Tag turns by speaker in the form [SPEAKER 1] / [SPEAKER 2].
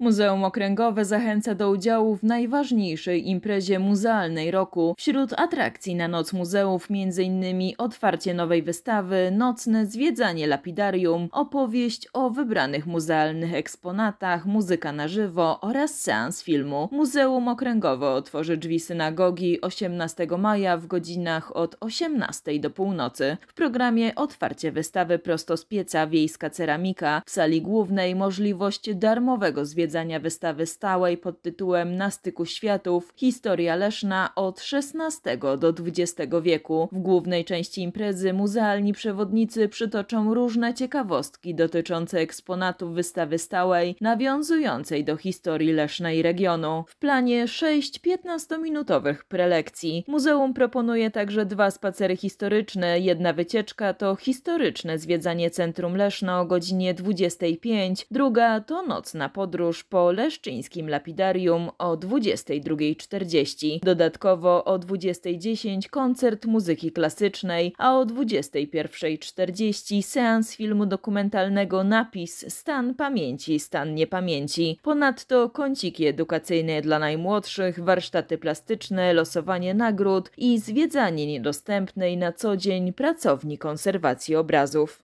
[SPEAKER 1] Muzeum Okręgowe zachęca do udziału w najważniejszej imprezie muzealnej roku. Wśród atrakcji na Noc Muzeów m.in. otwarcie nowej wystawy, nocne zwiedzanie lapidarium, opowieść o wybranych muzealnych eksponatach, muzyka na żywo oraz seans filmu. Muzeum Okręgowe otworzy drzwi synagogi 18 maja w godzinach od 18 do północy. W programie otwarcie wystawy prosto z pieca Wiejska Ceramika. W sali głównej możliwość darmowego zwiedzania odwiedzania wystawy stałej pod tytułem Na styku światów Historia Leszna od XVI do XX wieku. W głównej części imprezy muzealni przewodnicy przytoczą różne ciekawostki dotyczące eksponatów wystawy stałej nawiązującej do historii Lesznej regionu. W planie 6 15-minutowych prelekcji. Muzeum proponuje także dwa spacery historyczne. Jedna wycieczka to historyczne zwiedzanie centrum Leszno o godzinie 25, druga to nocna podróż po leszczyńskim lapidarium o 22.40. Dodatkowo o 20.10 koncert muzyki klasycznej, a o 21.40 seans filmu dokumentalnego Napis Stan Pamięci, Stan Niepamięci. Ponadto kąciki edukacyjne dla najmłodszych, warsztaty plastyczne, losowanie nagród i zwiedzanie niedostępnej na co dzień pracowni konserwacji obrazów.